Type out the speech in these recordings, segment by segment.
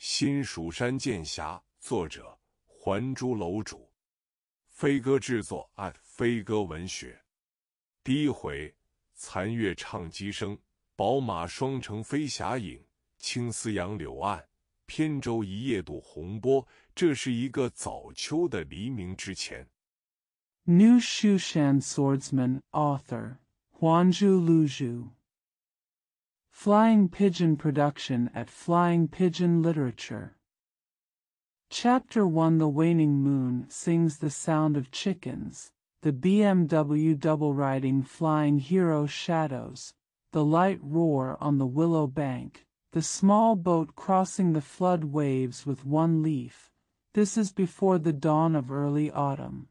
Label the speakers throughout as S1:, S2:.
S1: 新蜀山剑侠，作者还珠楼主，飞鸽制作 a 飞鸽文学，第一回，残月唱机声，宝马双乘飞侠影，青丝杨柳岸，扁舟一夜渡洪波。这是一个早秋的黎明之前。
S2: New Shu Shan Swordsman, author Huan Zhu l u Zhu. Flying Pigeon Production at Flying Pigeon Literature Chapter 1 The Waning Moon Sings the Sound of Chickens, the BMW double-riding flying hero shadows, the light roar on the willow bank, the small boat crossing the flood waves with one leaf. This is before the dawn of early autumn.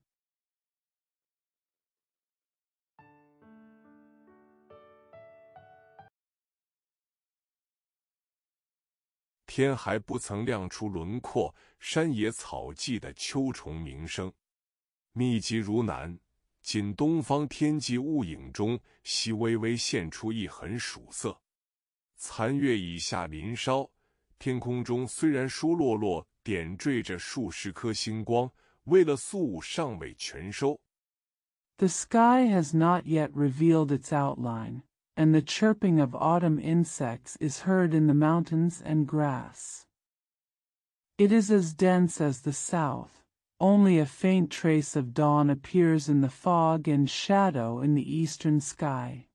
S3: 天还不曾亮出轮廓，山野草际的秋虫鸣声
S1: 密集如南，仅东方天际雾影中，细微微现出一痕曙色。残月已下林梢，天空中虽然疏落落点缀着数十颗星光，为了素尚未全收。
S2: The sky has not yet revealed its outline. and the chirping of autumn insects is heard in the mountains and grass. It is as dense as the south, only a faint trace of dawn appears in the fog and shadow in the eastern sky.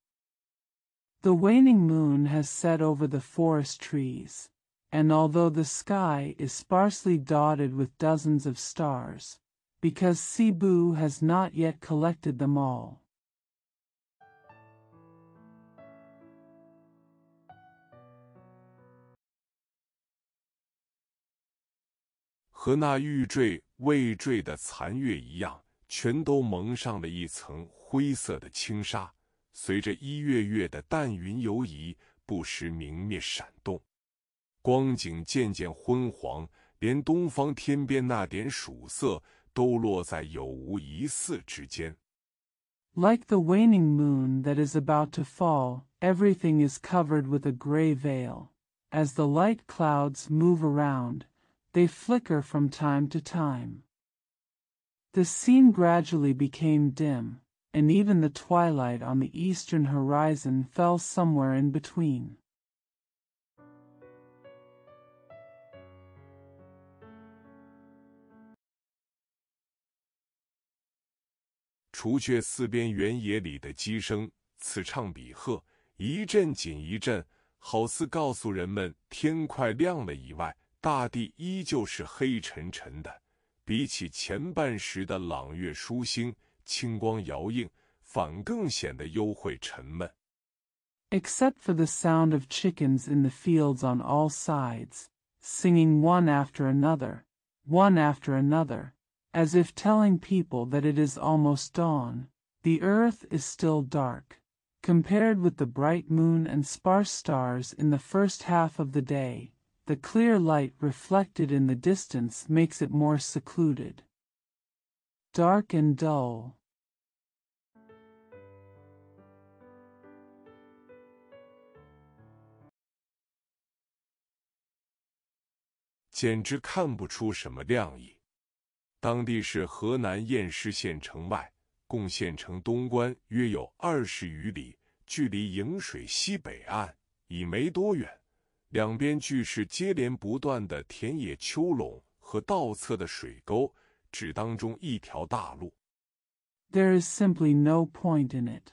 S2: The waning moon has set over the forest trees, and although the sky is sparsely dotted with dozens of stars, because Cebu has not yet collected them all.
S3: 和那欲坠未坠的残月一样，
S1: 全都蒙上了一层灰色的轻纱，随着一月月的淡云游移，不时明灭闪动。光景渐渐昏黄，连东方天边那点曙色都落在有无一似之间。
S2: Like the waning moon that is about to fall, everything is covered with a gray veil as the light clouds move around. They flicker from time to time. The scene gradually became dim, and even the twilight on the eastern horizon fell somewhere in between.
S1: 一阵紧一阵，好似告诉人们天快亮了以外，大地依旧是黑沉沉的。比起前半时的朗月疏星，清光摇映，反更显得幽晦沉闷。
S2: Except for the sound of chickens in the fields on all sides, singing one after another, one after another, as if telling people that it is almost dawn, the earth is still dark, compared with the bright moon and sparse stars in the first half of the day the clear light reflected in the distance makes it more secluded. Dark and dull.
S1: There is
S2: simply no point in it.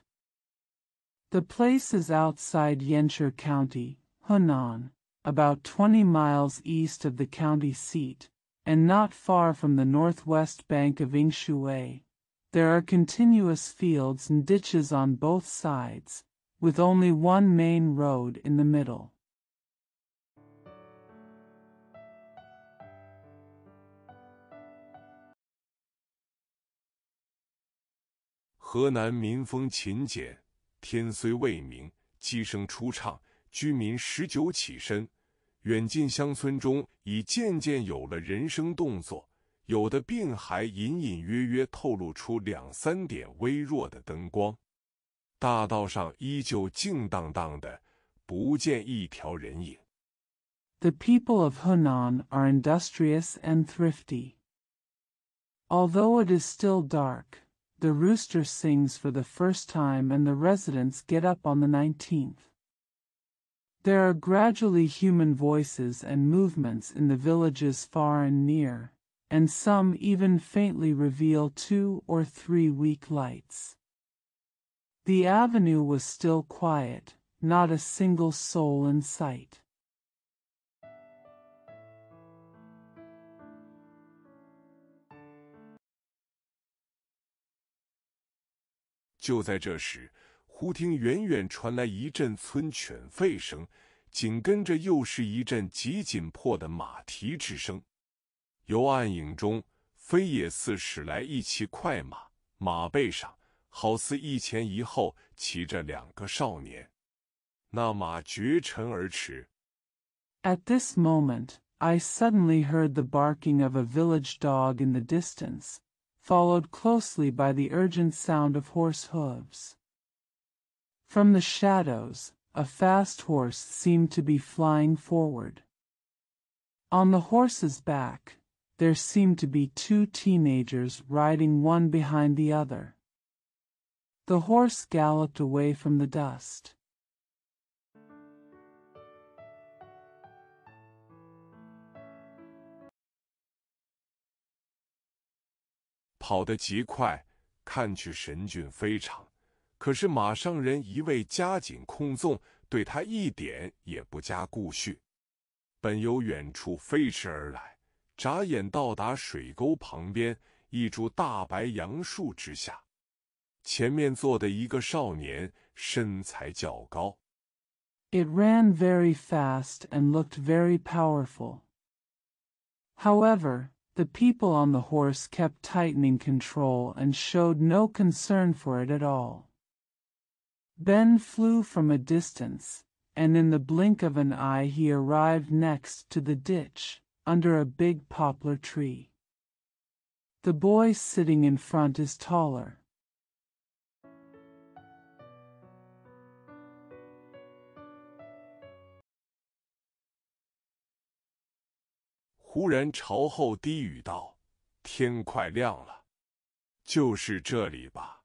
S2: The place is outside Yenchur County, Hunan, about 20 miles east of the county seat, and not far from the northwest bank of Ingshue. There are continuous fields and ditches on both sides, with only one main road in the middle.
S3: 河南民风勤俭，天虽未明，
S1: 鸡声初唱，居民十九起身。远近乡村中已渐渐有了人声动作，有的病还隐隐约约透露出两三点微弱的灯光。大道上依旧静荡荡的，不见一条人影。
S2: The people of h u n a n are industrious and thrifty. Although it is still dark. the rooster sings for the first time and the residents get up on the 19th. There are gradually human voices and movements in the villages far and near, and some even faintly reveal two or three weak lights. The avenue was still quiet, not a single soul in sight.
S3: 就在这时，忽听远远传来
S1: 一阵村犬吠声，紧跟着又是一阵极紧迫的马蹄之声。由暗影中飞也似驶来一骑快马，马背上好似一前一后骑着两个少年。那马绝尘而驰。
S2: At this moment, I suddenly heard the barking of a village dog in the distance. followed closely by the urgent sound of horse hooves. From the shadows, a fast horse seemed to be flying forward. On the horse's back, there seemed to be two teenagers riding one behind the other. The horse galloped away from the dust.
S3: 跑得极
S1: 快，看去神俊非常。可是马上人一味加紧控纵，对他一点也不加顾恤。本由远处飞驰而来，眨眼到达水沟旁边一株大白杨树之下。前面坐的一个少年，身材较
S2: 高。It ran very fast and looked very powerful. However, The people on the horse kept tightening control and showed no concern for it at all. Ben flew from a distance, and in the blink of an eye he arrived next to the ditch, under a big poplar tree. The boy sitting in front is taller,
S3: 忽然朝后低语道：“天快亮了，
S1: 就是这里吧。”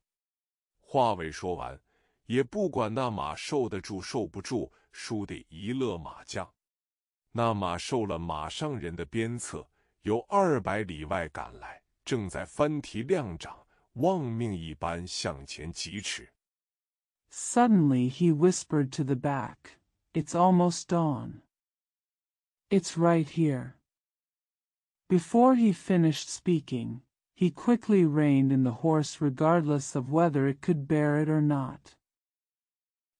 S1: 话未说完，也不管那马受得住受不住，输得一勒马将。那马受了马上人的鞭策，由二百里外赶来，正在翻蹄亮掌，望命一般向前疾驰。
S2: Suddenly he whispered to the back, "It's almost dawn. It's right here." Before he finished speaking, he quickly reined in the horse regardless of whether it could bear it or not.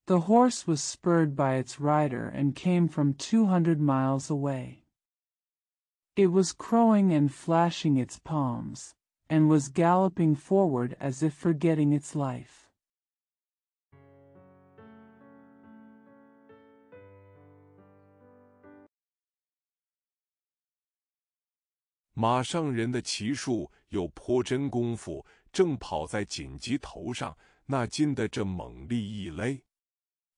S2: The horse was spurred by its rider and came from two hundred miles away. It was crowing and flashing its palms, and was galloping forward as if forgetting its life.
S3: 马上人的骑术有颇真功夫，
S1: 正跑在紧急头上。那金的这猛力一勒，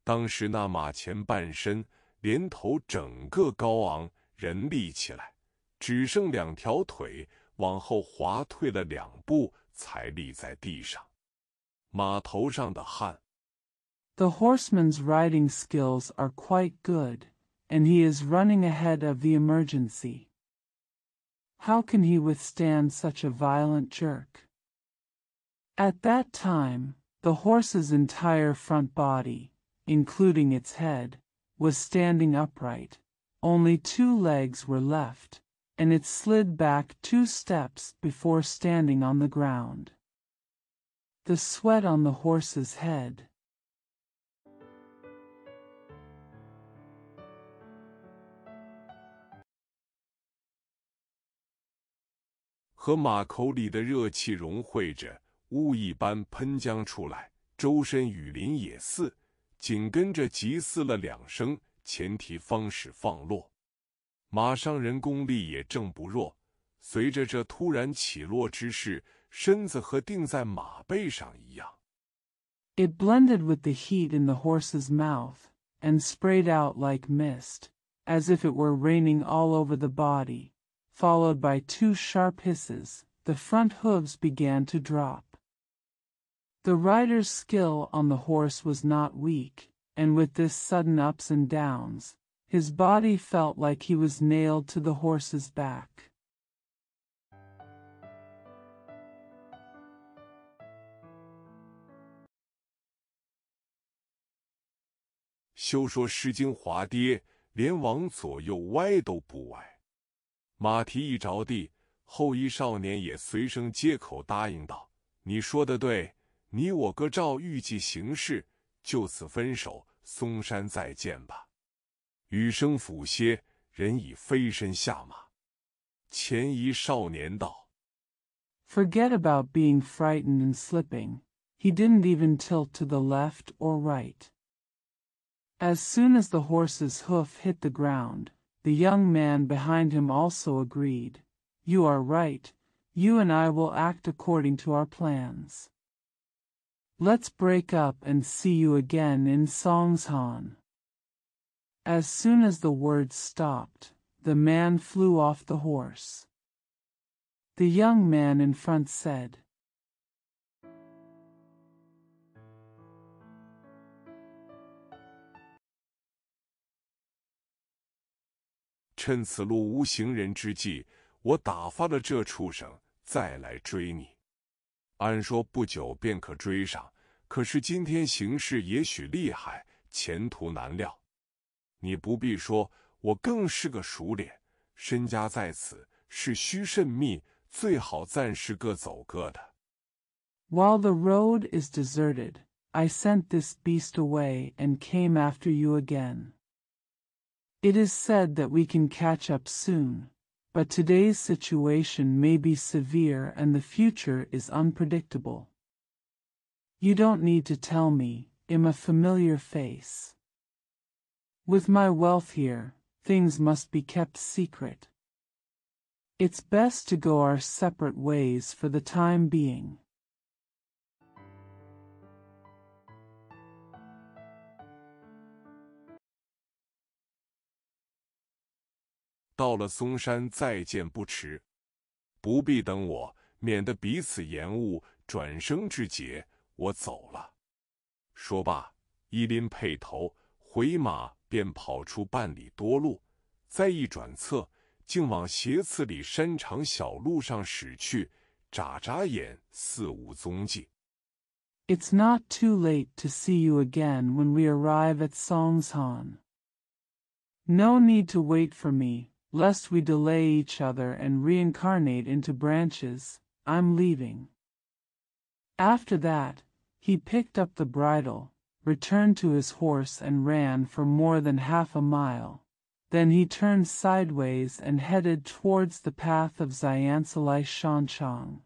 S1: 当时那马前半身连头整个高昂，人立起来，只剩两条腿往后滑退了两步，才立在地上。马头上的汗。
S2: The horseman's riding skills are quite good, and he is running ahead of the emergency. How can he withstand such a violent jerk? At that time, the horse's entire front body, including its head, was standing upright, only two legs were left, and it slid back two steps before standing on the ground. The sweat on the horse's head,
S3: 和马口里的热气融汇
S1: 着，雾一般喷将出来，周身雨淋也似。紧跟着急嘶了两声，前蹄方始放落。马上人功力也正不弱，随着这突然起落之势，身子和定在马背上一样。
S2: It blended with the heat in the horse's mouth and sprayed out like mist, as if it were raining all over the body. followed by two sharp hisses, the front hooves began to drop. The rider's skill on the horse was not weak, and with this sudden ups and downs, his body felt like he was nailed to the horse's back.
S3: 休说诗经滑跌，连往左右歪都不歪。
S1: 马蹄一着地，后羿少年也随声接口答应道：“你说的对，你我各照预计行事，就此分手，嵩山再见吧。”雨声甫歇，人已飞身下马。前一少年道
S2: ：“Forget about being frightened and slipping. He didn't even tilt to the left or right. As soon as the horse's hoof hit the ground, the young man behind him also agreed. You are right. You and I will act according to our plans. Let's break up and see you again in Songshan. As soon as the words stopped, the man flew off the horse. The young man in front said,
S3: 趁此路无行人之际，我打发了这畜生，再来追你。
S1: 按说不久便可追上，可是今天形势也许厉害，前途难料。你不必说，我更是个熟脸，身家在此，是需慎密，最好暂时各走各的。
S2: While the road is deserted, I sent this beast away and came after you again. It is said that we can catch up soon, but today's situation may be severe and the future is unpredictable. You don't need to tell me, I'm a familiar face. With my wealth here, things must be kept secret. It's best to go our separate ways for the time being.
S3: 到了嵩山再见不迟，不必等我，免得彼此延误
S1: 转生之劫。我走了。说罢，一拎辔头，回马便跑出半里多路，再一转侧，竟往斜刺里山长小路上驶去，眨眨眼，似无踪迹。
S2: It's not too late to see you again when we arrive at Songshan. No need to wait for me. lest we delay each other and reincarnate into branches, I'm leaving. After that, he picked up the bridle, returned to his horse and ran for more than half a mile. Then he turned sideways and headed towards the path of Zyansalai Shanchang.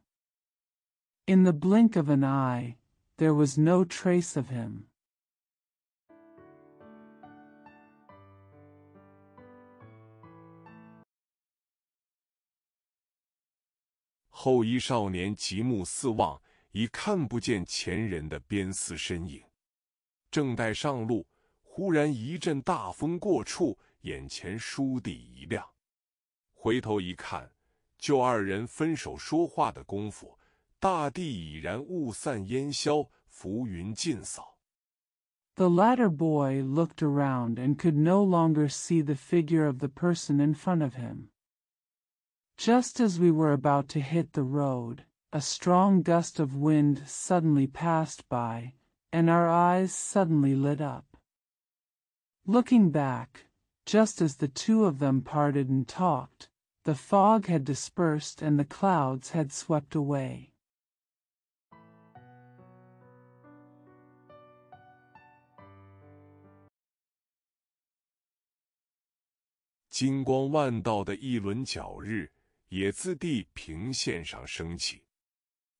S2: In the blink of an eye, there was no trace of him.
S3: 后一少年极目四望，
S1: 已看不见前人的鞭丝身影，正待上路，忽然一阵大风过处，眼前倏地一亮，回头一看，就二人分手说话的功夫，大地已然雾散烟消，浮云尽扫。
S2: The latter boy looked around and could no longer see the figure of the person in front of him. Just as we were about to hit the road, a strong gust of wind suddenly passed by, and our eyes suddenly lit up. Looking back, just as the two of them parted and talked, the fog had dispersed and the clouds had swept away.
S3: "金光万道的一轮皎日。也自地平线上升起。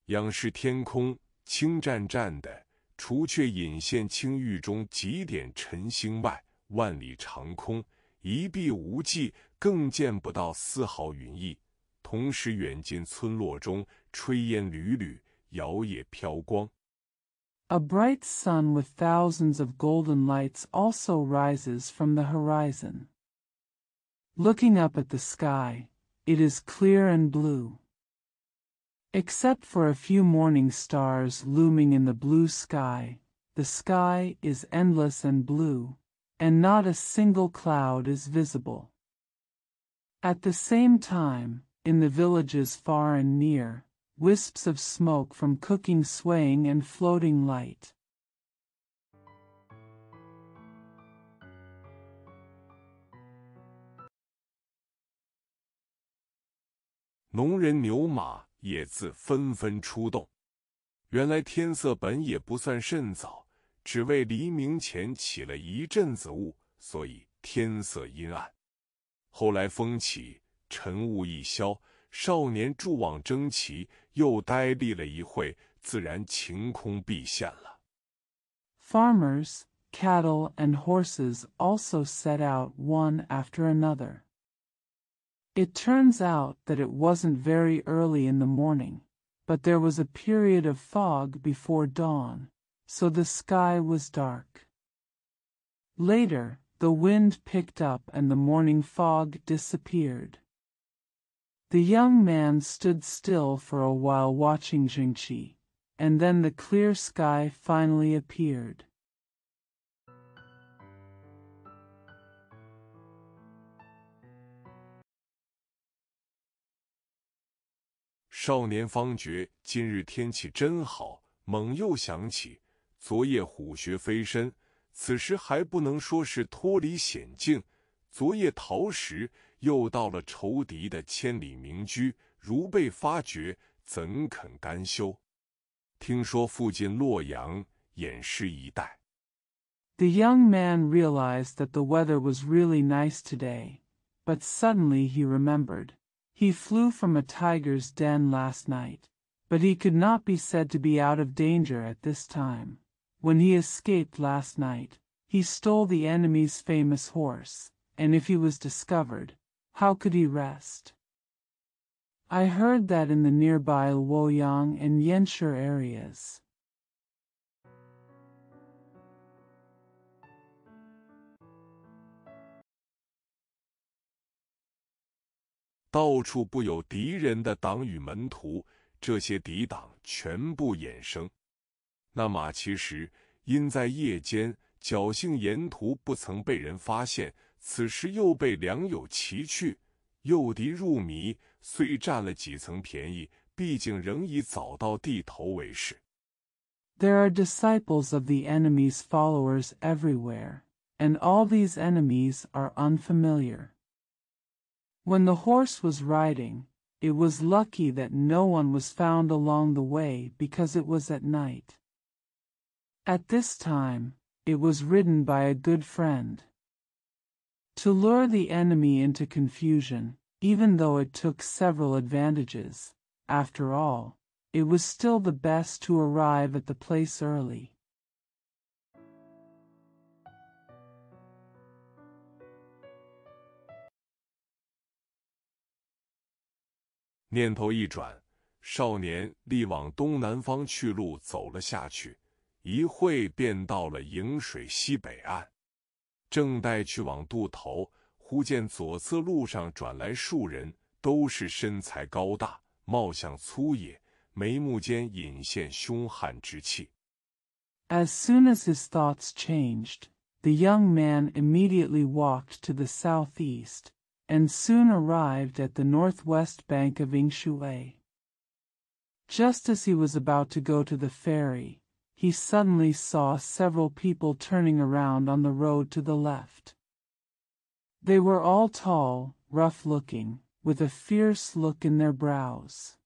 S3: 仰视天
S1: 空，清湛湛的，除却隐现青玉中几点晨星外，万里长空一碧无际，更见不到丝毫云翳。同时，远近村落中炊烟缕缕，摇曳飘光。
S2: A bright sun with thousands of golden lights also rises from the horizon. Looking up at the sky. It is clear and blue. Except for a few morning stars looming in the blue sky, the sky is endless and blue, and not a single cloud is visible. At the same time, in the villages far and near, wisps of smoke from cooking swaying and floating light.
S3: 农人牛马也自纷纷出动。
S1: 原来天色本也不算甚早，只为黎明前起了一阵子雾，所以天色阴暗。后来风起，晨雾一消，少年助网争旗，又呆立了一会，自然晴空毕现了。
S2: Farmers, cattle, and horses also set out one after another. It turns out that it wasn't very early in the morning, but there was a period of fog before dawn, so the sky was dark. Later, the wind picked up and the morning fog disappeared. The young man stood still for a while watching Jingqi, and then the clear sky finally appeared.
S3: 少年方觉今日天气真
S1: 好，猛又想起昨夜虎穴飞身，此时还不能说是脱离险境。昨夜逃时又到了仇敌的千里明居，如被发觉，怎肯甘休？听说附近洛阳偃师一带。
S2: He flew from a tiger's den last night, but he could not be said to be out of danger at this time. When he escaped last night, he stole the enemy's famous horse, and if he was discovered, how could he rest? I heard that in the nearby Luoyang and Yenchur areas,
S3: 到处不有敌人的党羽门徒，这些敌党全部
S1: 衍生。那马其实因在夜间，侥幸沿途不曾被人发现，此时又被良友骑去，诱敌入迷，虽占了几层便宜，毕竟仍以早到地头为是。
S2: There are disciples of the e n e m y s followers everywhere, and all these enemies are unfamiliar. When the horse was riding, it was lucky that no one was found along the way because it was at night. At this time, it was ridden by a good friend. To lure the enemy into confusion, even though it took several advantages, after all, it was still the best to arrive at the place early.
S3: 念头一转，少年立往东南方去
S1: 路走了下去，一会便到了颍水西北岸，正待去往渡头，忽见左侧路上转来数人，都是身材高大，貌相粗野，眉目间隐现
S2: 凶悍之气。As soon as his thoughts changed, the young man immediately walked to the southeast. and soon arrived at the northwest bank of Ingshue. Just as he was about to go to the ferry, he suddenly saw several people turning around on the road to the left. They were all tall, rough-looking, with a fierce look in their brows.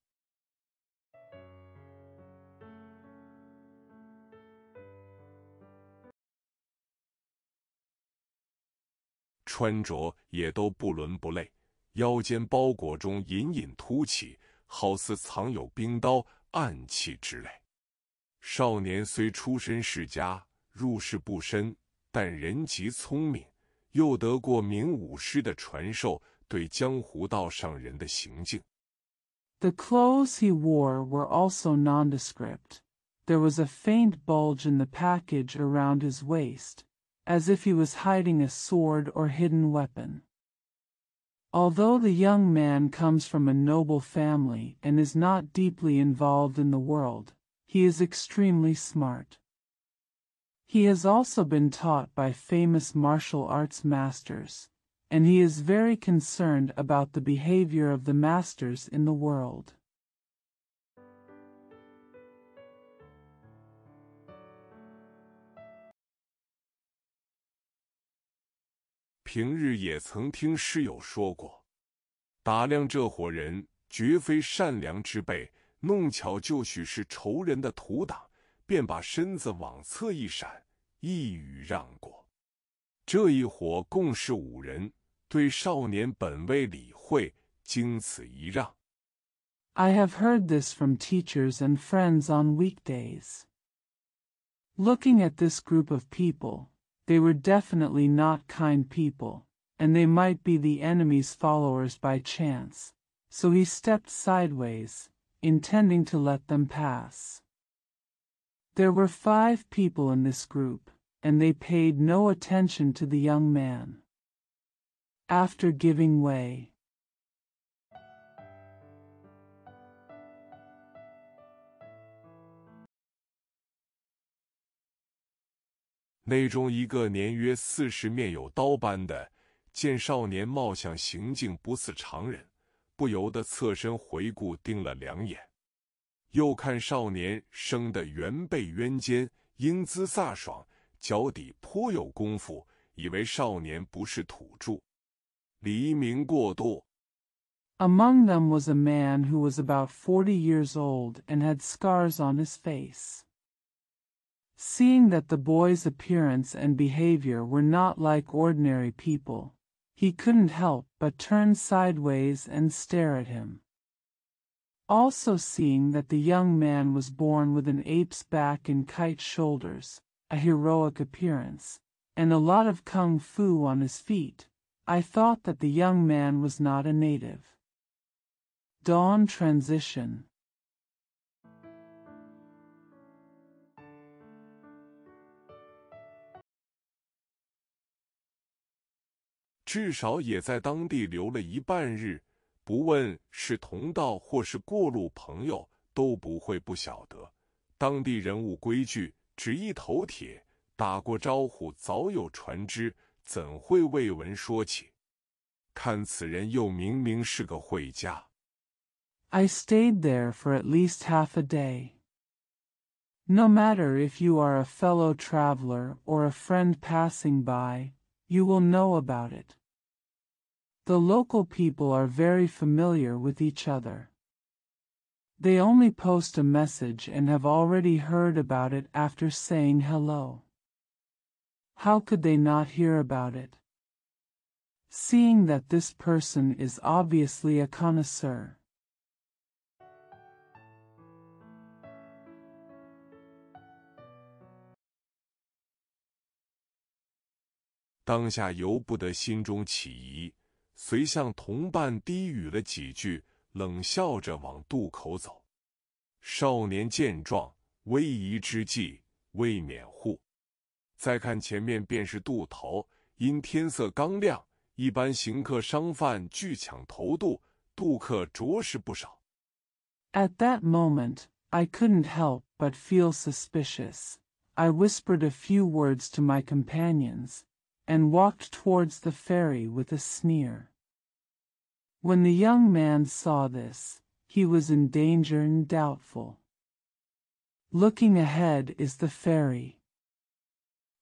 S3: 穿着也都不伦不类，腰间包
S1: 裹中隐隐凸起，好似藏有冰刀、暗器之类。少年虽出身世家，入世不深，但人极聪明，又得过名武师的传授，对江湖道上人的行径。
S2: The clothes he wore were also nondescript. There was a faint bulge in the package around his waist. as if he was hiding a sword or hidden weapon. Although the young man comes from a noble family and is not deeply involved in the world, he is extremely smart. He has also been taught by famous martial arts masters, and he is very concerned about the behavior of the masters in the world.
S3: 平日也曾听师友说过，打
S1: 量这伙人绝非善良之辈，弄巧就许是仇人的徒党，便把身子往侧一闪，一语让过。这一伙共是五人，对少年本未理会，经此一让。
S2: I have heard this from teachers and friends on weekdays. Looking at this group of people. They were definitely not kind people, and they might be the enemy's followers by chance, so he stepped sideways, intending to let them pass. There were five people in this group, and they paid no attention to the young man. After giving way,
S3: 内中一个年约四
S1: 十、面有刀般的见少年貌相行径不似常人，不由得侧身回顾，盯了两眼，又看少年生得圆背圆肩，英姿飒爽，脚底颇有功夫，以为少年不是土著。黎明过度。
S2: Among them was a man who was about forty years old and had scars on his face. Seeing that the boy's appearance and behavior were not like ordinary people, he couldn't help but turn sideways and stare at him. Also seeing that the young man was born with an ape's back and kite shoulders, a heroic appearance, and a lot of kung fu on his feet, I thought that the young man was not a native. Dawn transition
S3: 至少也在当地留了一半日，
S1: 不问是同道或是过路朋友，都不会不晓得当地人物规矩。只一头铁，打过招呼，早有传知，怎会未闻说起？看此人又明明是个会家。
S2: I stayed there for at least half a day. No matter if you are a fellow traveler or a friend passing by. you will know about it. The local people are very familiar with each other. They only post a message and have already heard about it after saying hello. How could they not hear about it? Seeing that this person is obviously a connoisseur.
S3: 当下由不得心中起疑，遂向同伴低语了
S1: 几句，冷笑着往渡口走。少年见状，危仪之际未免护。再看前面便是渡头，因天色刚亮，一般行客、商贩聚抢头渡，渡客着实不少。
S2: At that moment, I couldn't help but feel suspicious. I whispered a few words to my companions. and walked towards the fairy with a sneer. When the young man saw this, he was in danger and doubtful. Looking ahead is the fairy.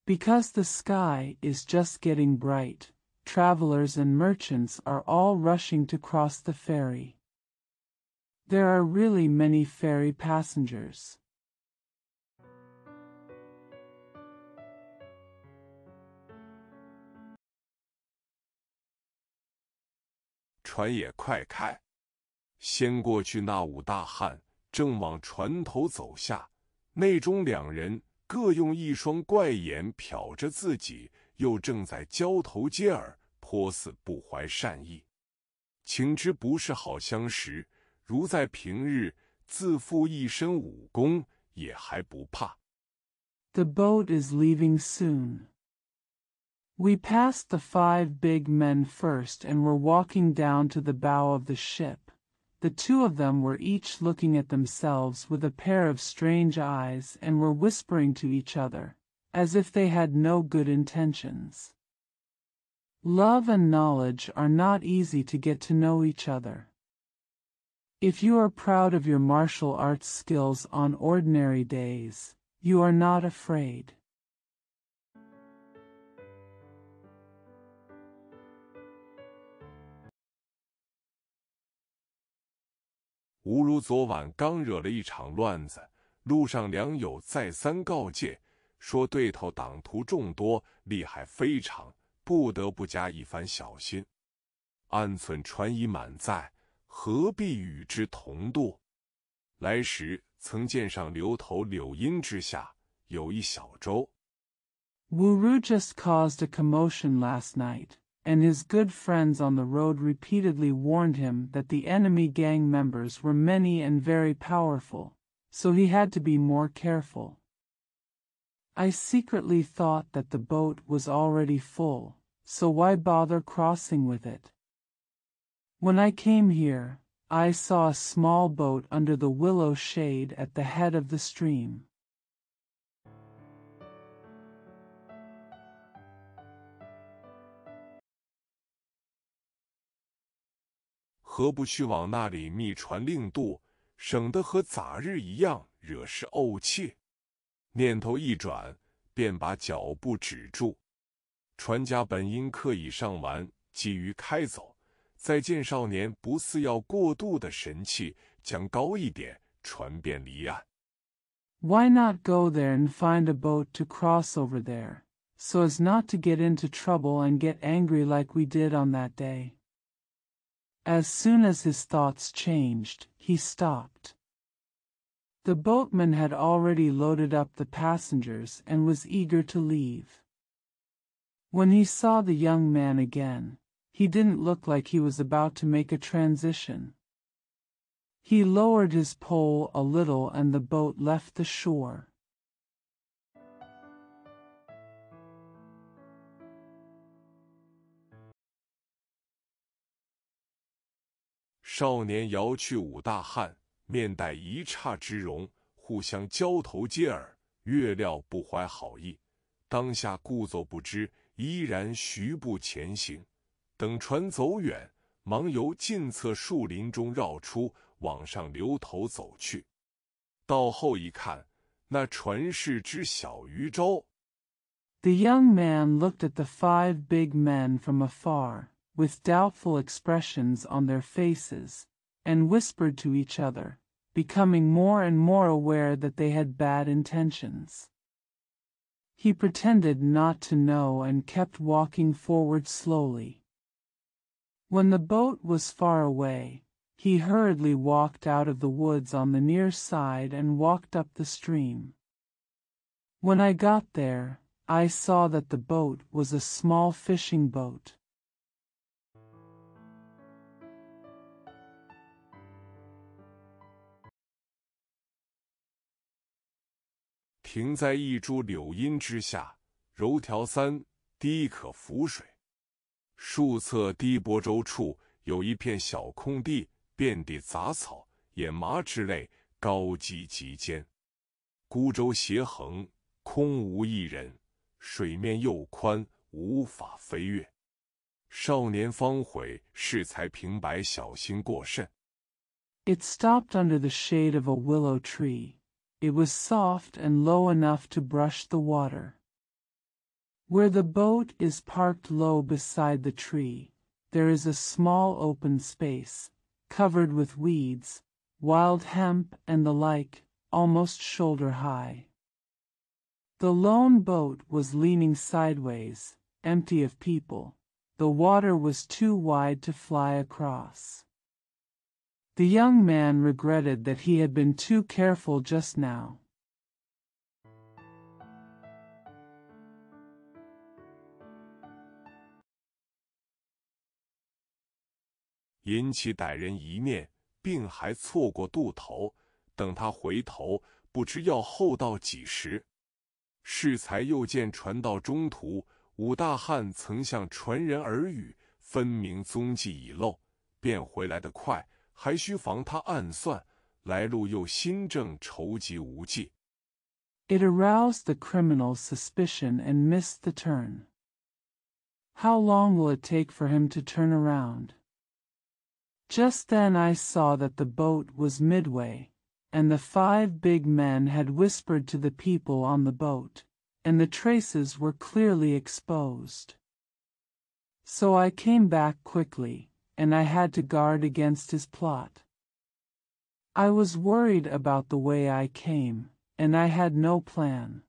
S2: Because the sky is just getting bright, travelers and merchants are all rushing to cross the ferry. There are really many ferry passengers.
S3: 船也快开，先过去那五大汉正往船头走下，
S1: 内中两人各用一双怪眼瞟着自己，又正在交头接耳，颇似不怀善意。情之不是好相识，如在平日，自负一身武功，也还不怕。
S2: We passed the five big men first and were walking down to the bow of the ship. The two of them were each looking at themselves with a pair of strange eyes and were whispering to each other, as if they had no good intentions. Love and knowledge are not easy to get to know each other. If you are proud of your martial arts skills on ordinary days, you are not afraid.
S3: 吾如昨晚刚惹了一场乱子，路上
S1: 良友再三告诫，说对头党徒众多，厉害非常，不得不加一番小心。暗村船已满载，何必与之同渡？来时曾见上流头柳荫之下有一小舟。
S2: 吴如 just caused a commotion last night. and his good friends on the road repeatedly warned him that the enemy gang members were many and very powerful, so he had to be more careful. I secretly thought that the boat was already full, so why bother crossing with it? When I came here, I saw a small boat under the willow shade at the head of the stream.
S3: Why not go there
S2: and find a boat to cross over there, so as not to get into trouble and get angry like we did on that day? As soon as his thoughts changed, he stopped. The boatman had already loaded up the passengers and was eager to leave. When he saw the young man again, he didn't look like he was about to make a transition. He lowered his pole a little and the boat left the shore.
S3: 少年摇去五大汉，面带一刹之容，互相交
S1: 头接耳。越料不怀好意，当下故作不知，依然徐步前行。等船走远，忙由近侧树林中绕出，往上流头走去。到后一看，那船是只小
S2: 渔舟。with doubtful expressions on their faces, and whispered to each other, becoming more and more aware that they had bad intentions. He pretended not to know and kept walking forward slowly. When the boat was far away, he hurriedly walked out of the woods on the near side and walked up the stream. When I got there, I saw that the boat was a small fishing boat.
S3: 停在一株柳荫之下，柔条三低可
S1: 浮水。树侧低泊舟处有一片小空地，遍地杂草、野麻之类，高积极尖。孤舟斜横，空无一人。水面又宽，无法飞跃。少年方悔适才平白小心过甚。
S2: It stopped under the shade of a willow tree. It was soft and low enough to brush the water. Where the boat is parked low beside the tree, there is a small open space, covered with weeds, wild hemp and the like, almost shoulder high. The lone boat was leaning sideways, empty of people. The water was too wide to fly across. The young man regretted that he had been too careful just now.
S3: 引起歹人一念，并还错过渡头。等他回头，不知要候
S1: 到几时。适才又见船到中途，武大汉曾向船人耳语，分明踪迹已露，便回来的快。It
S2: aroused the criminal's suspicion and missed the turn. How long will it take for him to turn around? Just then I saw that the boat was midway, and the five big men had whispered to the people on the boat, and the traces were clearly exposed. So I came back quickly, and I had to guard against his plot. I was worried about the way I came, and I had no plan.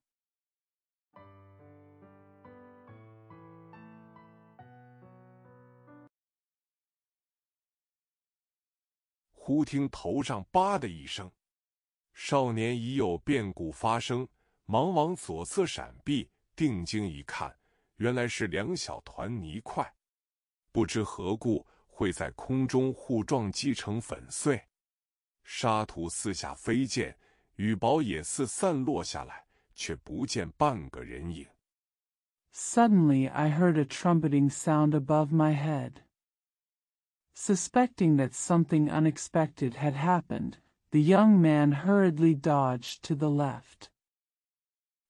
S3: 忽听头上“吧”的一声，少年已有变故
S1: 发生，忙往左侧闪避。定睛一看，原来是两小团泥块。不知何故，会在空中互撞击成粉碎。沙土四下飞溅，雨雹也似散落下来，却不见半个人影。
S2: Suddenly I heard a trumpeting sound above my head. Suspecting that something unexpected had happened, the young man hurriedly dodged to the left.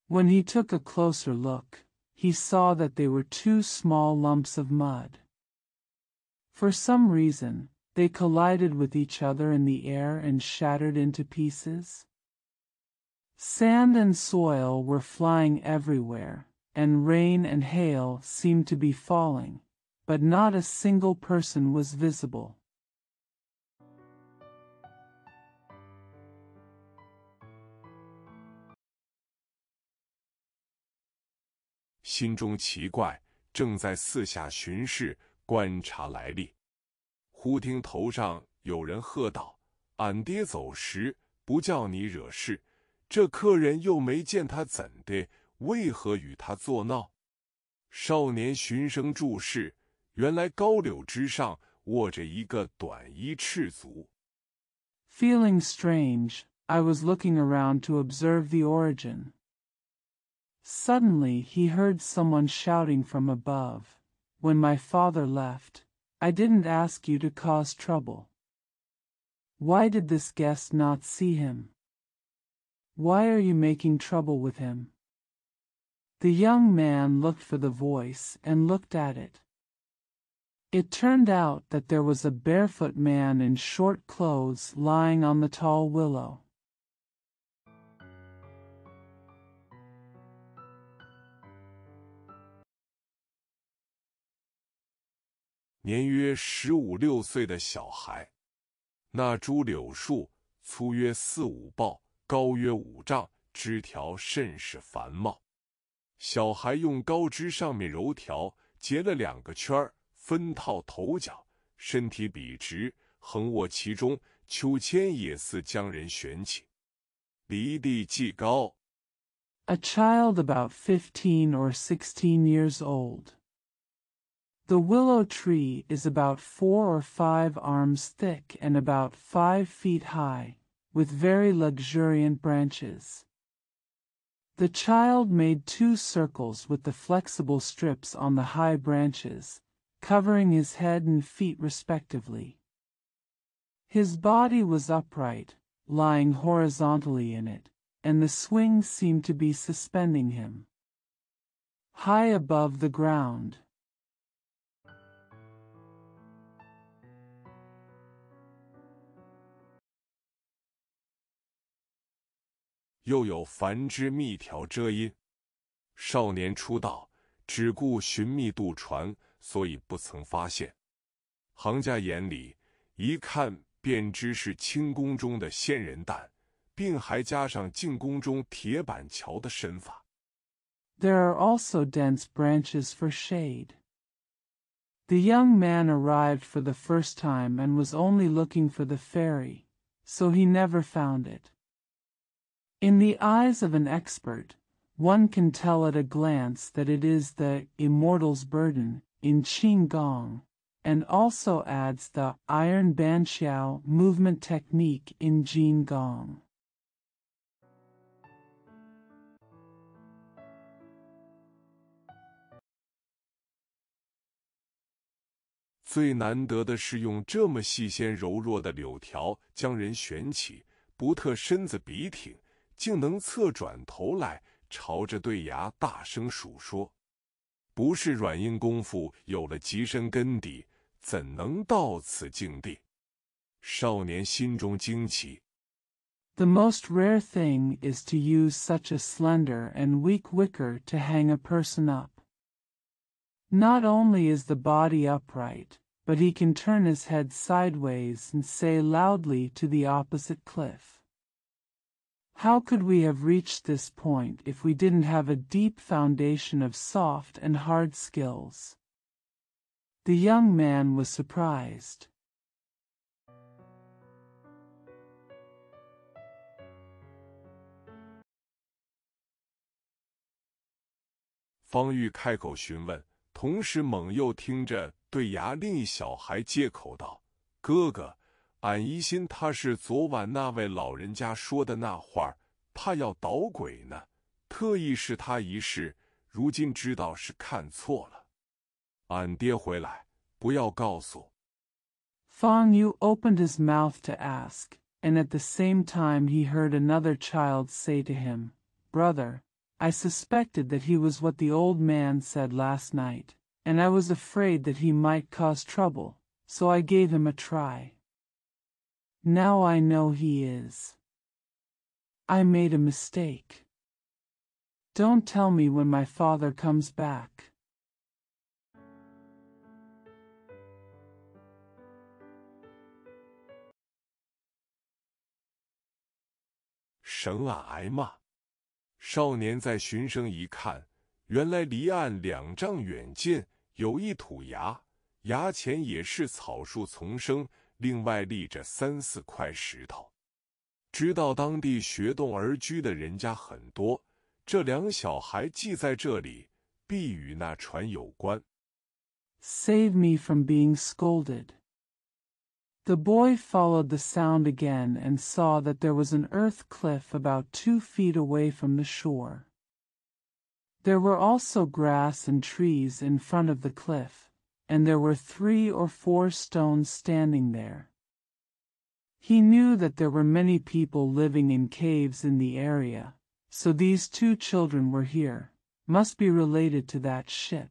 S2: When he took a closer look, he saw that they were two small lumps of mud. For some reason, they collided with each other in the air and shattered into pieces. Sand and soil were flying everywhere, and rain and hail seemed to be falling, but not a single person was visible.
S3: 心中奇怪，正在四下巡视，观察来历，忽听头上
S1: 有人喝道：“俺爹走时不叫你惹事，这客人又没见他怎的，为何与他作闹？”少年循声注视，原来高柳之上卧着一个短衣赤足。
S2: Feeling strange, I was looking around to observe the origin. Suddenly, he heard someone shouting from above. when my father left, I didn't ask you to cause trouble. Why did this guest not see him? Why are you making trouble with him? The young man looked for the voice and looked at it. It turned out that there was a barefoot man in short clothes lying on the tall willow.
S3: 年约十五六岁的小孩，
S1: 那株柳树粗约四五抱，高约五丈，枝条甚是繁茂。小孩用高枝上面柔条结了两个圈儿，分套头角，身体笔直，横卧其中。秋千也似将人悬起，离地既高。
S2: A child about fifteen or sixteen years old. The willow tree is about four or five arms thick and about five feet high, with very luxuriant branches. The child made two circles with the flexible strips on the high branches, covering his head and feet respectively. His body was upright, lying horizontally in it, and the swing seemed to be suspending him. High above the ground,
S3: 又有繁枝密条遮阴，少年出道只顾寻觅渡
S1: 船，所以不曾发现。行家眼里一看便知是清宫中的仙人蛋，并还加上进宫中铁板桥的身法。
S2: There are also dense branches for shade. The young man arrived for the first time and was only looking for the f a i r y so he never found it. In the eyes of an expert, one can tell at a glance that it is the Immortal's Burden in Qing Gong, and also adds the Iron Banxiao movement technique in Jin Gong.
S1: 将人悬起，不特身子笔挺，竟能侧转头来，朝着对牙大声数说：“不是软硬功夫有了极深根底，怎能到此境地？”少年心中惊奇。
S2: The most rare thing is to use such a slender and weak wicker to hang a person up. Not only is the body upright, but he can turn his head sideways and say loudly to the opposite cliff. How could we have reached this point if we didn't have a deep foundation of soft and hard skills? The young man was surprised.
S3: 方玉开口询问，同
S1: 时猛又听着对牙另一小孩接口道：“哥哥，Fang Yu opened his mouth to
S2: ask, and at the same time he heard another child say to him, Brother, I suspected that he was what the old man said last night, and I was afraid that he might cause trouble, so I gave him a try. Now I know he is. I made a mistake. Don't tell me when my father comes back.
S3: 省啊挨骂。少年在寻声一看，原来离岸两丈远近
S1: 有一土崖，崖前也是草树丛生。另外立着三四块石头。知道当地学洞而居的人家很多，这两小孩既在这里，必与那船有关。
S2: Save me from being scolded. The boy followed the sound again and saw that there was an earth cliff about two feet away from the shore. There were also grass and trees in front of the cliff and there were three or four stones standing there. He knew that there were many people living in caves in the area, so these two children were here, must be related to that ship.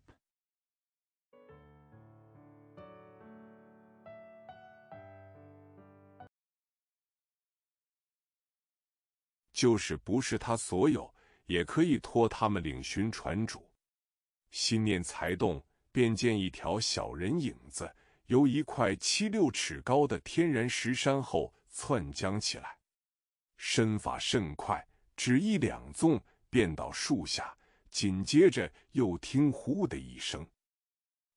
S1: 便见一条小人影子，由一块七六尺高的天然石山后窜将起来，身法甚快，只一两纵便到树下。紧接着又听“呼”的一声。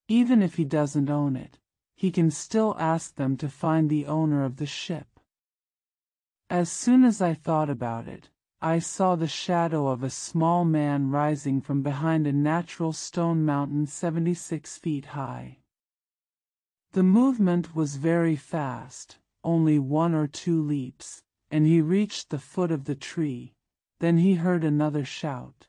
S2: Even if he doesn't own it, he can still ask them to find the owner of the ship. As soon as I thought about it. I saw the shadow of a small man rising from behind a natural stone mountain 76 feet high. The movement was very fast, only one or two leaps, and he reached the foot of the tree. Then he heard another shout.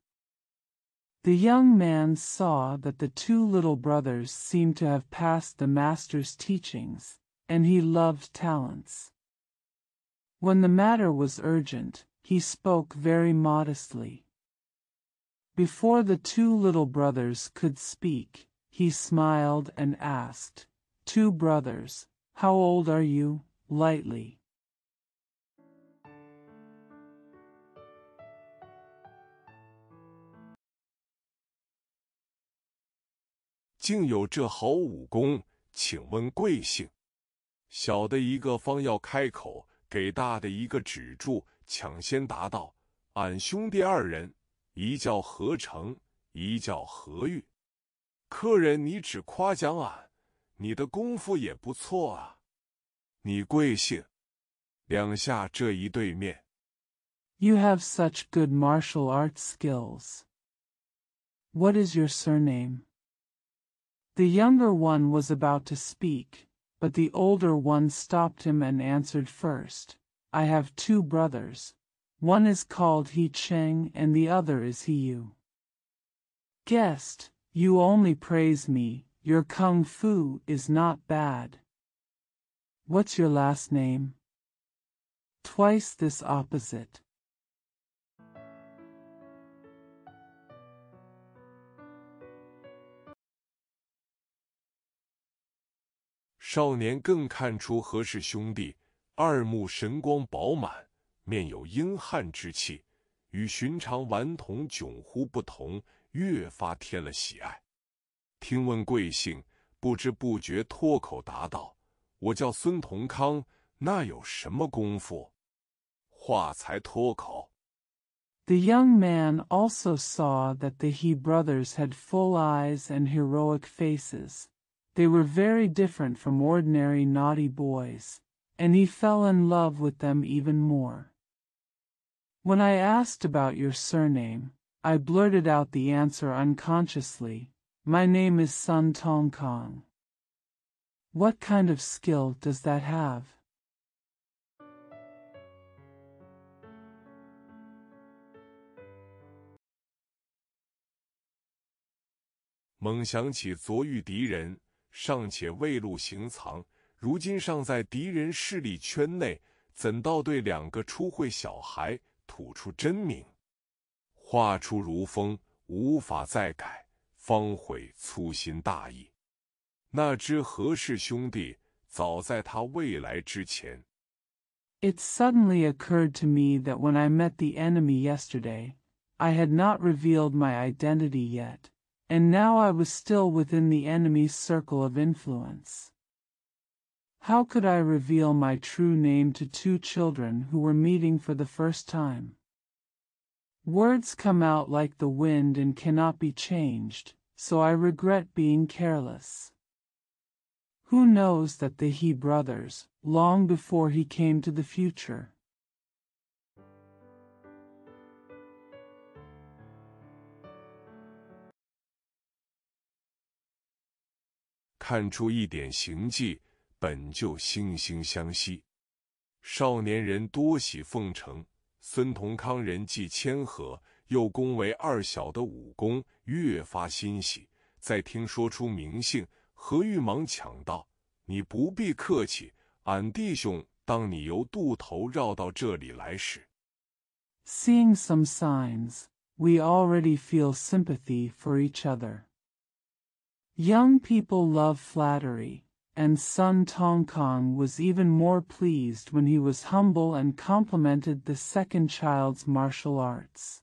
S2: The young man saw that the two little brothers seemed to have passed the master's teachings, and he loved talents. When the matter was urgent, he spoke very modestly. Before the two little brothers could speak, he smiled and asked, Two brothers, how old are you? Lightly.
S3: 竟有这好武功，请问贵
S1: 姓？小的一个方要开口，给大的一个止住，抢先答道：“俺兄弟二人，一叫何成，一叫何玉。客人，你只夸奖俺，你的功夫也不错啊。你贵姓？”两下这一对面
S2: ，You have such good martial arts skills. What is your surname? The younger one was about to speak, but the older one stopped him and answered first, I have two brothers. One is called He Cheng and the other is He Yu. Guest, you only praise me, your kung fu is not bad. What's your last name? Twice this opposite.
S3: 少年更看出何氏兄弟二目神光饱满，面有
S1: 英汉之气，与寻常顽童迥乎不同，越发添了喜爱。听问贵姓，不知不觉脱口答道：“我叫孙同康。”那有什么功夫？话才脱口。
S2: The young man also saw that the he brothers had full eyes and heroic faces. They were very different from ordinary naughty boys, and he fell in love with them even more. When I asked about your surname, I blurted out the answer unconsciously, my name is Sun Tong Kong. What kind of skill does that have?
S3: 尚且未露行藏，
S1: 如今尚在敌人势力圈内，怎到对两个初会小孩吐出真名？话出如风，无法再改，方悔粗心大意。那只何氏兄弟早在他未来之前。
S2: It suddenly occurred to me that when I met the enemy yesterday, I had not revealed my identity yet. and now I was still within the enemy's circle of influence. How could I reveal my true name to two children who were meeting for the first time? Words come out like the wind and cannot be changed, so I regret being careless. Who knows that the He brothers, long before he came to the future,
S3: 看出一点形迹，本就惺惺相惜。少年人多喜奉承，
S1: 孙同康人既谦和，又恭维二小的武功，越发欣喜。再听说出名姓，何玉忙抢道：“你不必客气，俺弟兄当你由渡头绕到这里来时。”
S2: Seeing some signs, we already feel sympathy for each other. Young people love flattery, and Sun Tongkang was even more pleased when he was humble and complimented the second child's martial arts.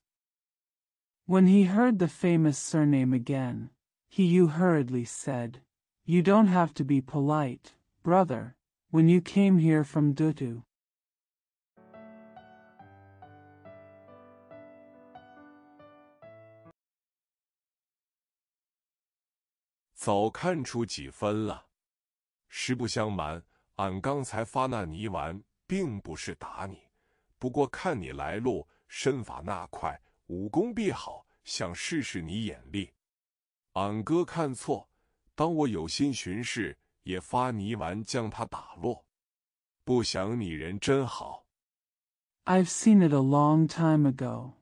S2: When he heard the famous surname again, he Yu hurriedly said, You don't have to be polite, brother, when you came here from Dutu.
S3: 早看出几分了。实不相
S1: 瞒，俺刚才发那泥丸，并不是打你。不过看你来路身法那快，武功必好，想试试你眼力。俺哥看错，当我有心巡视，也发泥丸将他打落。不想你人真好。
S2: I've seen it a long time ago.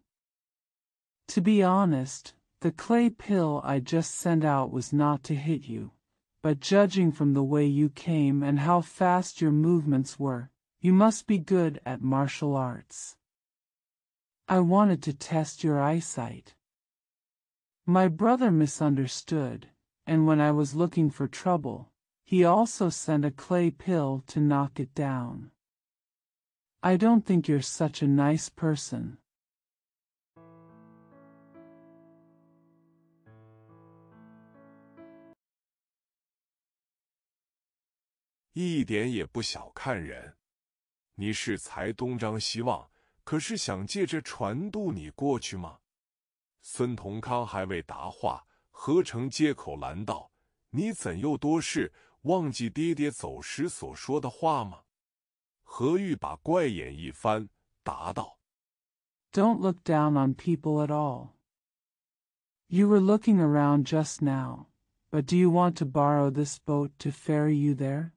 S2: To be honest. The clay pill I just sent out was not to hit you, but judging from the way you came and how fast your movements were, you must be good at martial arts. I wanted to test your eyesight. My brother misunderstood, and when I was looking for trouble, he also sent a clay pill to knock it down. I don't think you're such a nice person,
S3: 一点也不小看人，你是才东张西望，可
S1: 是想借着船渡你过去吗？孙同康还未答话，何成接口拦道：“你怎又多事？忘记爹爹走时所说的话吗？”何玉把怪眼一翻，答道
S2: ：“Don't look down on people at all. You were looking around just now, but do you want to borrow this boat to ferry you there？”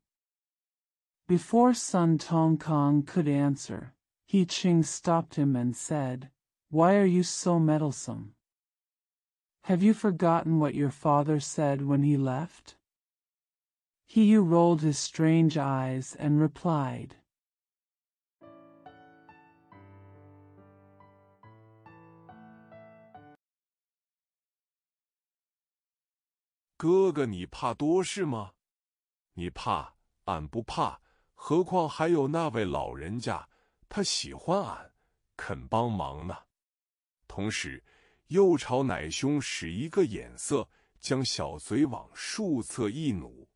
S2: Before Sun Kong could answer, He Ching stopped him and said, Why are you so meddlesome? Have you forgotten what your father said when he left? He Yu rolled his strange eyes and replied, "
S3: 哥哥，你怕多事吗？你怕，
S1: 俺不怕。”何况还有那位老人家，他喜欢俺，肯帮忙呢。同时，又朝奶兄使一个眼色，将小嘴往树侧一努。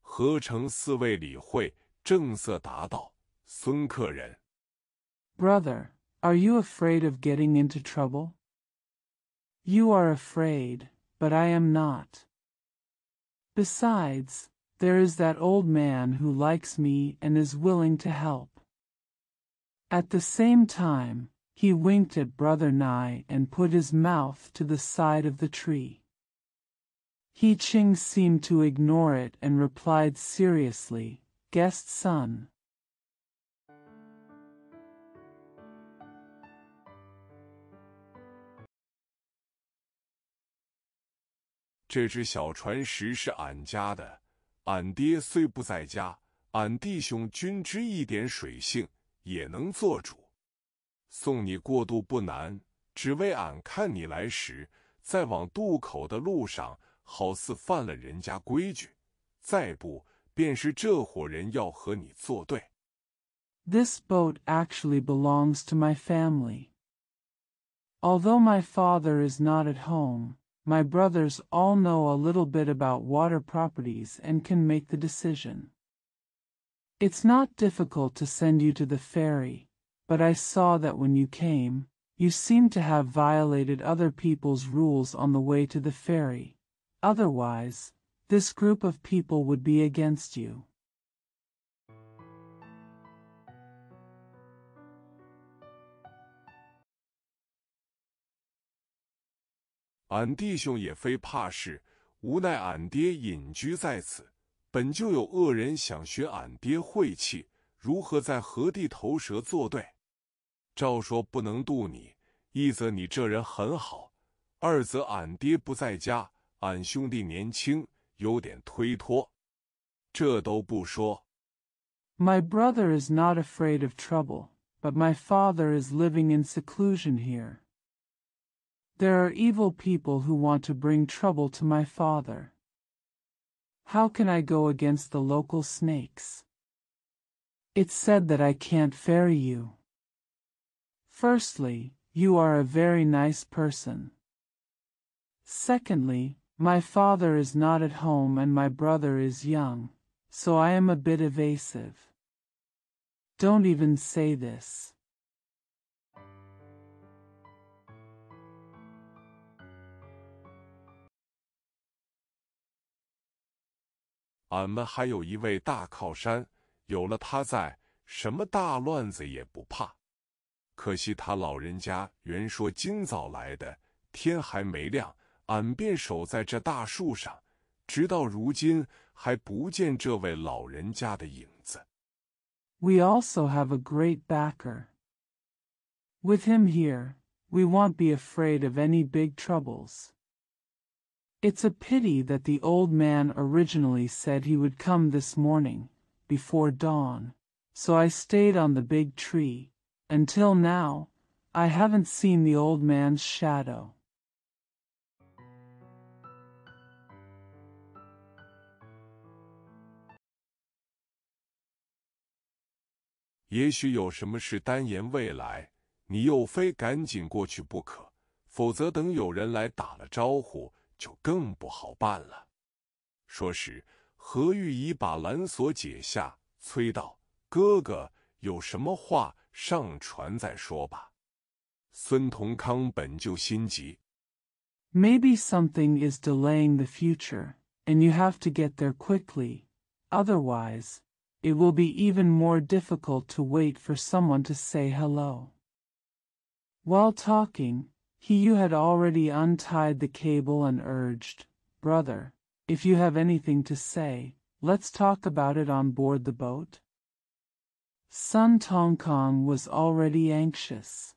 S1: 何成四位理会，正色答道：“孙客人
S2: ，Brother，are you afraid of getting into trouble？You are afraid，but I am not. Besides.” There is that old man who likes me and is willing to help. At the same time, he winked at Brother Nye and put his mouth to the side of the tree. He Ching seemed to ignore it and replied seriously, Guest son.
S3: This 俺爹虽不在
S1: 家，俺弟兄均知一点水性，也能做主。送你过渡不难，只为俺看你来时，在往渡口的路上，好似犯了人家规矩。再不，便是这伙人要和你作对。
S2: This boat actually belongs to my family. Although my father is not at home. My brothers all know a little bit about water properties and can make the decision. It's not difficult to send you to the ferry, but I saw that when you came, you seemed to have violated other people's rules on the way to the ferry. Otherwise, this group of people would be against you.
S3: 俺弟兄也
S1: 非怕事，无奈俺爹隐居在此，本就有恶人想学俺爹晦气，如何在何地头蛇作对？照说不能渡你，一则你这人很好，二则俺爹不在家，俺兄弟年轻，有点推脱。这都不说。
S2: My brother is not afraid of trouble, but my father is living in seclusion here. There are evil people who want to bring trouble to my father. How can I go against the local snakes? It's said that I can't ferry you. Firstly, you are a very nice person. Secondly, my father is not at home and my brother is young, so I am a bit evasive. Don't even say this.
S3: 俺们还有一位大靠山，有了他在，什么大乱子也不怕。可
S1: 惜他老人家原说今早来的，天还没亮，俺便守在这大树上，直到如今还不见这位老人
S2: 家的影子。We also have a great backer. With him here, we won't be afraid of any big troubles. It's a pity that the old man originally said he would come this morning, before dawn, so I stayed on the big tree. Until now, I haven't seen the old man's shadow.
S1: 就更不好办了。说时，何玉已把蓝锁解下，催道：“哥哥，有什么话上船再说吧。”孙同康本就心急
S2: ，Maybe something is delaying the future, and you have to get there quickly. Otherwise, it will be even more difficult to wait for someone to say hello. While talking, he had already untied the cable and urged, Brother, if you have anything to say, let's talk about it on board the boat. Sun Tongkong was already anxious.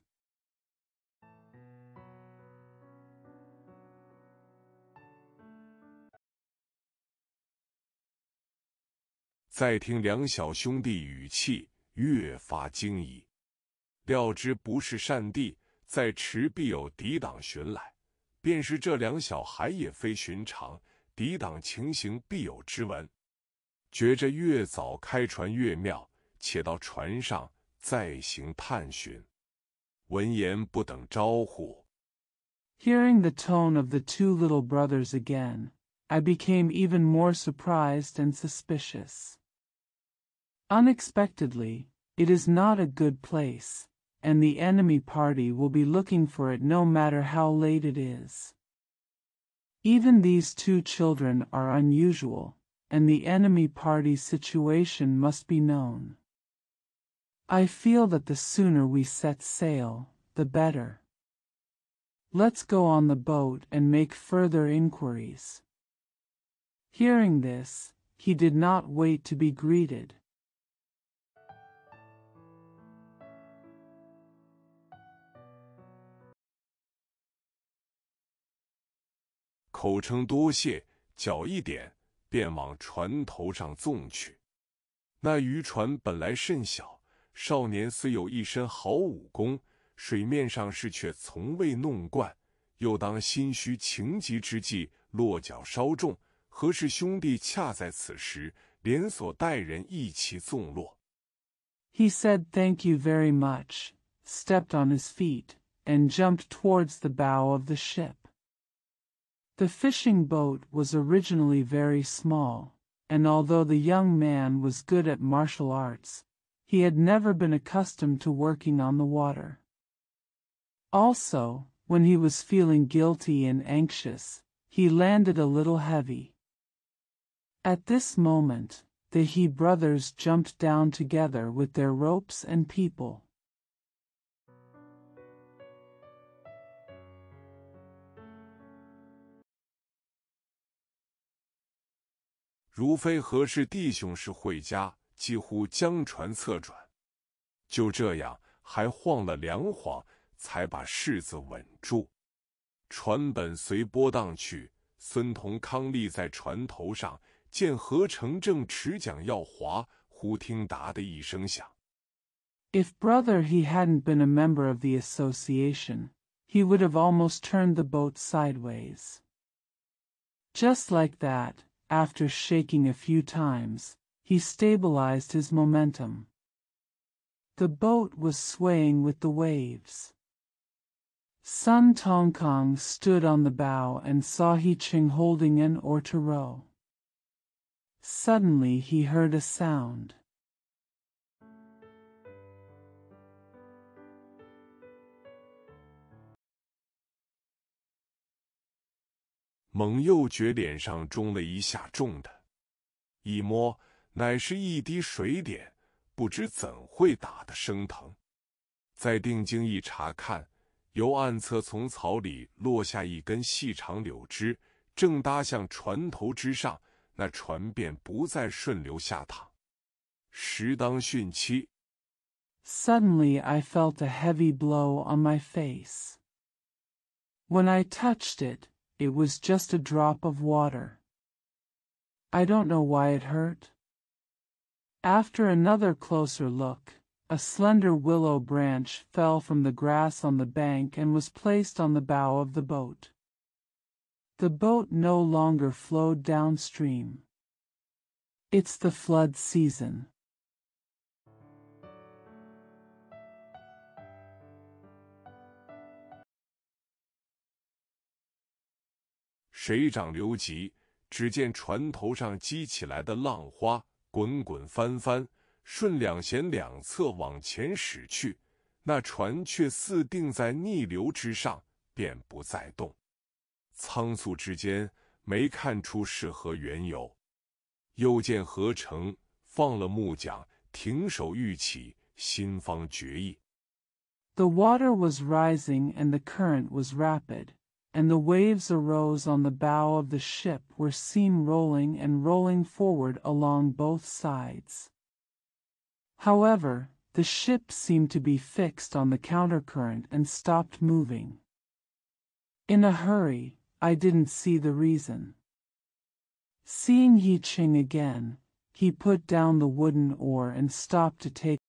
S1: 在池必有抵挡寻来，便是这两小孩也非寻常，抵挡情形必有之文。觉着越早开船越妙，且到船上再行探寻。闻言不等招呼
S2: ，Hearing the tone of the two little brothers again, I became even more surprised and suspicious. Unexpectedly, it is not a good place. and the enemy party will be looking for it no matter how late it is. Even these two children are unusual, and the enemy party's situation must be known. I feel that the sooner we set sail, the better. Let's go on the boat and make further inquiries. Hearing this, he did not wait to be greeted,
S3: 口称多谢，脚一点便往船头上纵去。
S1: 那渔船本来甚小，少年虽有一身好武功，水面上事却从未弄惯，又当心虚情急之际，落脚稍重。何氏兄弟恰在此时，连锁带人一齐纵落。
S2: He said, "Thank you very much." Stepped on his feet and jumped towards the bow of the ship. The fishing boat was originally very small, and although the young man was good at martial arts, he had never been accustomed to working on the water. Also, when he was feeling guilty and anxious, he landed a little heavy. At this moment, the He brothers jumped down together with their ropes and people.
S3: 如非何氏弟兄是会家，
S1: 几乎将船侧转。就这样，还晃了两晃，才把世子稳住。船本随波荡去，孙同康立在船头上，见何成正持桨要划，忽听“答”的一声响。
S2: If brother he hadn't been a member of the association, he would have almost turned the boat sideways. Just like that. After shaking a few times, he stabilized his momentum. The boat was swaying with the waves. Sun Kong stood on the bow and saw He Ching holding an oar to row. Suddenly he heard a sound.
S3: 猛又觉脸上中了一下，重的，一摸乃是一
S1: 滴水点，不知怎会打得生疼。再定睛一查看，由暗侧从草里落下一根细长柳枝，正搭向船头之上，那船便不再顺流下淌。时当汛期。
S2: Suddenly I felt a heavy blow on my face. When I touched it. It was just a drop of water. I don't know why it hurt. After another closer look, a slender willow branch fell from the grass on the bank and was placed on the bow of the boat. The boat no longer flowed downstream. It's the flood season.
S3: 水涨流急，只见船头上激起来的浪花滚滚
S1: 翻翻，顺两舷两侧往前驶去。那船却似定在逆流之上，便不再动。仓促之间没看出是何缘由，又见何成放了木桨，停手欲起，心方决意。
S2: The water was rising and the current was rapid. and the waves arose on the bow of the ship were seen rolling and rolling forward along both sides. However, the ship seemed to be fixed on the countercurrent and stopped moving. In a hurry, I didn't see the reason. Seeing Yi Ching again, he put down the wooden oar and stopped to take